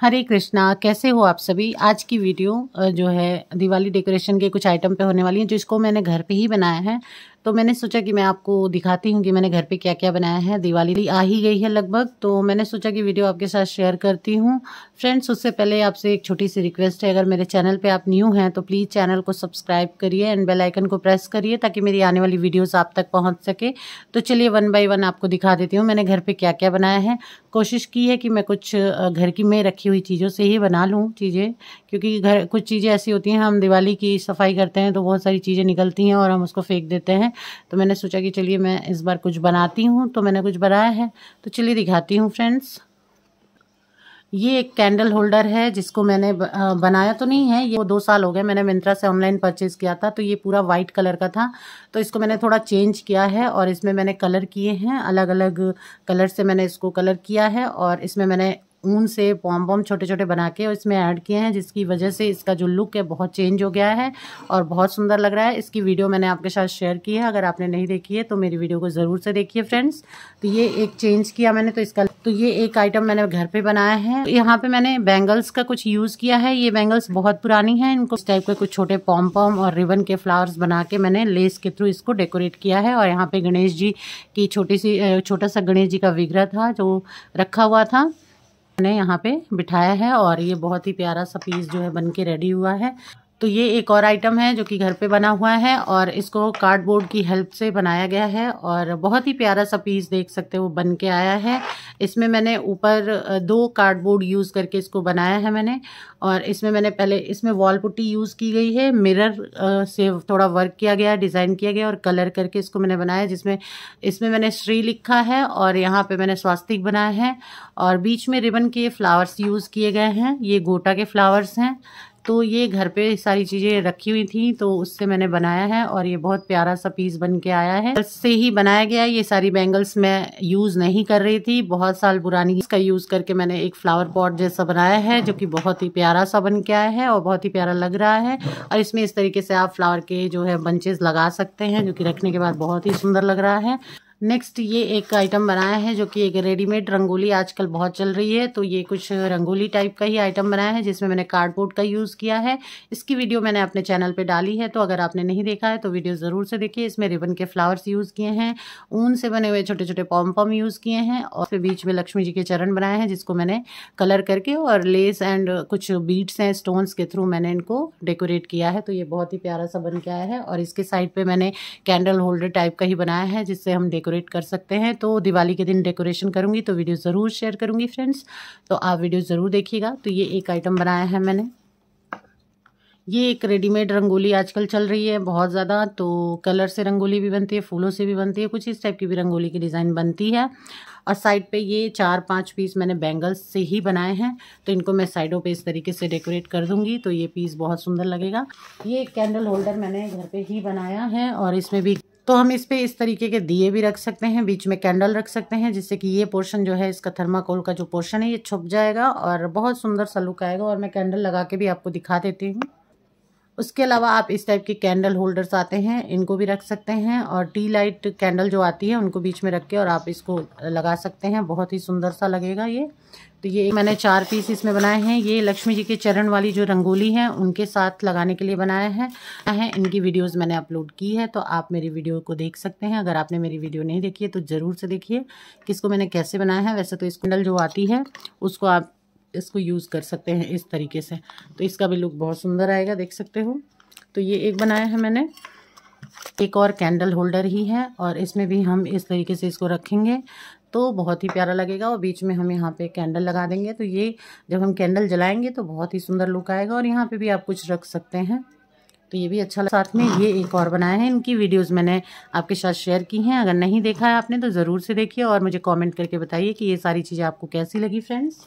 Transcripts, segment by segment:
हरे कृष्णा कैसे हो आप सभी आज की वीडियो जो है दिवाली डेकोरेशन के कुछ आइटम पे होने वाली है जिसको मैंने घर पे ही बनाया है तो मैंने सोचा कि मैं आपको दिखाती हूँ कि मैंने घर पे क्या क्या बनाया है दिवाली आ ही गई है लगभग तो मैंने सोचा कि वीडियो आपके साथ शेयर करती हूँ फ्रेंड्स उससे पहले आपसे एक छोटी सी रिक्वेस्ट है अगर मेरे चैनल पे आप न्यू हैं तो प्लीज़ चैनल को सब्सक्राइब करिए एंड बेल आइकन को प्रेस करिए ताकि मेरी आने वाली वीडियोज आप तक पहुँच सके तो चलिए वन बाई वन आपको दिखा देती हूँ मैंने घर पर क्या क्या बनाया है कोशिश की है कि मैं कुछ घर की में रखी हुई चीज़ों से ही बना लूँ चीज़ें क्योंकि घर कुछ चीज़ें ऐसी होती हैं हम दिवाली की सफाई करते हैं तो बहुत सारी चीज़ें निकलती हैं और हम उसको फेंक देते हैं तो मैंने सोचा कि चलिए मैं इस बार कुछ बनाती हूँ तो मैंने कुछ बनाया है तो चलिए दिखाती हूँ फ्रेंड्स ये एक कैंडल होल्डर है जिसको मैंने बनाया तो नहीं है ये दो साल हो गए मैंने मिंत्रा से ऑनलाइन परचेज़ किया था तो ये पूरा वाइट कलर का था तो इसको मैंने थोड़ा चेंज किया है और इसमें मैंने कलर किए हैं अलग अलग कलर से मैंने इसको कलर किया है और इसमें मैंने ऊन से पॉम पॉम छोटे छोटे बना के और इसमें ऐड किए हैं जिसकी वजह से इसका जो लुक है बहुत चेंज हो गया है और बहुत सुंदर लग रहा है इसकी वीडियो मैंने आपके साथ शेयर की है अगर आपने नहीं देखी है तो मेरी वीडियो को ज़रूर से देखिए फ्रेंड्स तो ये एक चेंज किया मैंने तो इसका तो ये एक आइटम मैंने घर पर बनाया है यहाँ पर मैंने बैंगल्स का कुछ यूज़ किया है ये बैंगल्स बहुत पुरानी है इनको इस टाइप के कुछ छोटे पॉम पॉम और रिबन के फ्लावर्स बना के मैंने लेस के थ्रू इसको डेकोरेट किया है और यहाँ पे गणेश जी की छोटी सी छोटा सा गणेश जी का विग्रह था जो रखा हुआ था मैंने यहाँ पे बिठाया है और ये बहुत ही प्यारा सा पीस जो है बन के रेडी हुआ है तो ये एक और आइटम है जो कि घर पे बना हुआ है और इसको कार्डबोर्ड की हेल्प से बनाया गया है और बहुत ही प्यारा सा पीस देख सकते हो बन के आया है इसमें मैंने ऊपर दो कार्डबोर्ड यूज़ करके इसको बनाया है मैंने और इसमें मैंने पहले इसमें वॉल पुट्टी यूज़ की गई है मिरर से थोड़ा वर्क किया गया डिज़ाइन किया गया और कलर करके इसको मैंने बनाया जिसमें इसमें मैंने श्री लिखा है और यहाँ पर मैंने स्वास्तिक बनाया है और बीच में रिबन के फ्लावर्स यूज़ किए गए हैं ये गोटा के फ्लावर्स हैं तो ये घर पे सारी चीज़ें रखी हुई थी तो उससे मैंने बनाया है और ये बहुत प्यारा सा पीस बन के आया है से ही बनाया गया ये सारी बैंगल्स मैं यूज़ नहीं कर रही थी बहुत साल पुरानी इसका यूज़ करके मैंने एक फ्लावर पॉट जैसा बनाया है जो कि बहुत ही प्यारा सा बन के आया है और बहुत ही प्यारा लग रहा है और इसमें इस तरीके से आप फ्लावर के जो है बंचेज लगा सकते हैं जो कि रखने के बाद बहुत ही सुंदर लग रहा है नेक्स्ट ये एक आइटम बनाया है जो कि एक रेडीमेड रंगोली आजकल बहुत चल रही है तो ये कुछ रंगोली टाइप का ही आइटम बनाया है जिसमें मैंने कार्डबोर्ड का यूज़ किया है इसकी वीडियो मैंने अपने चैनल पे डाली है तो अगर आपने नहीं देखा है तो वीडियो ज़रूर से देखिए इसमें रिबन के फ्लावर्स यूज़ किए हैं ऊन से बने हुए छोटे छोटे पॉम पॉम यूज़ किए हैं और फिर बीच में लक्ष्मी जी के चरण बनाए हैं जिसको मैंने कलर करके और लेस एंड कुछ बीट्स हैं स्टोन्स के थ्रू मैंने इनको डेकोरेट किया है तो ये बहुत ही प्यारा सा बन के आया है और इसके साइड पर मैंने कैंडल होल्डर टाइप का ही बनाया है जिससे हम डेकोरेट डेकोरेट कर सकते हैं तो दिवाली के दिन डेकोरेशन करूँगी तो वीडियो ज़रूर शेयर करूँगी फ्रेंड्स तो आप वीडियो ज़रूर देखिएगा तो ये एक आइटम बनाया है मैंने ये एक रेडीमेड रंगोली आजकल चल रही है बहुत ज़्यादा तो कलर से रंगोली भी बनती है फूलों से भी बनती है कुछ इस टाइप की भी रंगोली की डिज़ाइन बनती है और साइड पे ये चार पांच पीस मैंने बैंगल्स से ही बनाए हैं तो इनको मैं साइडों पे इस तरीके से डेकोरेट कर दूंगी तो ये पीस बहुत सुंदर लगेगा ये कैंडल होल्डर मैंने घर पे ही बनाया है और इसमें भी तो हम इस पे इस तरीके के दिए भी रख सकते हैं बीच में कैंडल रख सकते हैं जिससे कि ये पोर्शन जो है इसका थर्माकोल का जो पोर्शन है ये छुप जाएगा और बहुत सुंदर सा लुक आएगा और मैं कैंडल लगा के भी आपको दिखा देती हूँ उसके अलावा आप इस टाइप के कैंडल होल्डर्स आते हैं इनको भी रख सकते हैं और टी लाइट कैंडल जो आती है उनको बीच में रख के और आप इसको लगा सकते हैं बहुत ही सुंदर सा लगेगा ये तो ये मैंने चार पीस इसमें बनाए हैं ये लक्ष्मी जी के चरण वाली जो रंगोली है उनके साथ लगाने के लिए बनाया है हैं इनकी वीडियोस मैंने अपलोड की है तो आप मेरी वीडियो को देख सकते हैं अगर आपने मेरी वीडियो नहीं देखी है तो ज़रूर से देखिए किसको मैंने कैसे बनाया है वैसे तो इस कैंडल जो आती है उसको आप इसको यूज़ कर सकते हैं इस तरीके से तो इसका भी लुक बहुत सुंदर आएगा देख सकते हो तो ये एक बनाया है मैंने एक और कैंडल होल्डर ही है और इसमें भी हम इस तरीके से इसको रखेंगे तो बहुत ही प्यारा लगेगा और बीच में हम यहाँ पे कैंडल लगा देंगे तो ये जब हम कैंडल जलाएंगे तो बहुत ही सुंदर लुक आएगा और यहाँ पे भी आप कुछ रख सकते हैं तो ये भी अच्छा साथ में ये एक और बनाया है इनकी वीडियोस मैंने आपके साथ शेयर की हैं अगर नहीं देखा है आपने तो ज़रूर से देखिए और मुझे कॉमेंट करके बताइए कि ये सारी चीज़ें आपको कैसी लगी फ्रेंड्स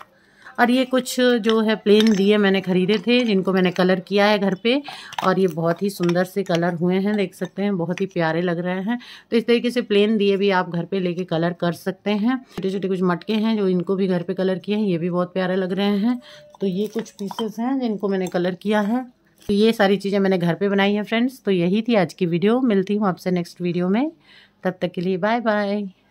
और ये कुछ जो है प्लेन दिए मैंने ख़रीदे थे जिनको मैंने कलर किया है घर पे और ये बहुत ही सुंदर से कलर हुए हैं देख सकते हैं बहुत ही प्यारे लग रहे हैं तो इस तरीके से प्लेन दिए भी आप घर पे लेके कलर कर सकते हैं छोटे छोटे कुछ मटके हैं जो इनको भी घर पर कलर किए हैं ये भी बहुत प्यारे लग रहे हैं तो ये कुछ पीसेस हैं जिनको मैंने कलर किया है तो ये सारी चीज़ें मैंने घर पर बनाई हैं फ्रेंड्स तो यही थी आज की वीडियो मिलती हूँ आपसे नेक्स्ट वीडियो में तब तक के लिए बाय बाय